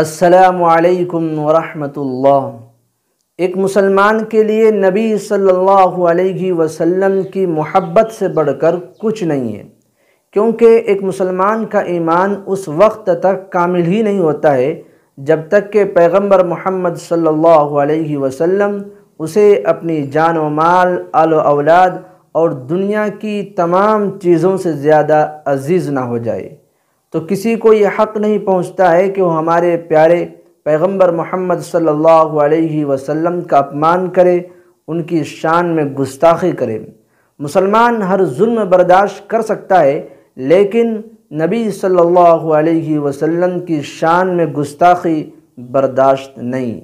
असलकम वरहमतुल्लाह एक मुसलमान के लिए नबी सल्लल्लाहु अलैहि वसल्लम की मोहब्बत से बढ़कर कुछ नहीं है क्योंकि एक मुसलमान का ईमान उस वक्त तक कामिल ही नहीं होता है जब तक के पैगंबर मोहम्मद सल्लल्लाहु अलैहि वसल्लम उसे अपनी जान व माल आलो औलाद और दुनिया की तमाम चीज़ों से ज़्यादा अजीज़ ना हो जाए तो किसी को ये हक़ नहीं पहुँचता है कि वो हमारे प्यारे पैगंबर मोहम्मद सल्लल्लाहु अलैहि वसल्लम का अपमान करे उनकी शान में गुस्ताखी करे मुसलमान हर जुल्म बर्दाश्त कर सकता है लेकिन नबी सल्लल्लाहु अलैहि वसल्लम की शान में गुस्ताखी बर्दाश्त नहीं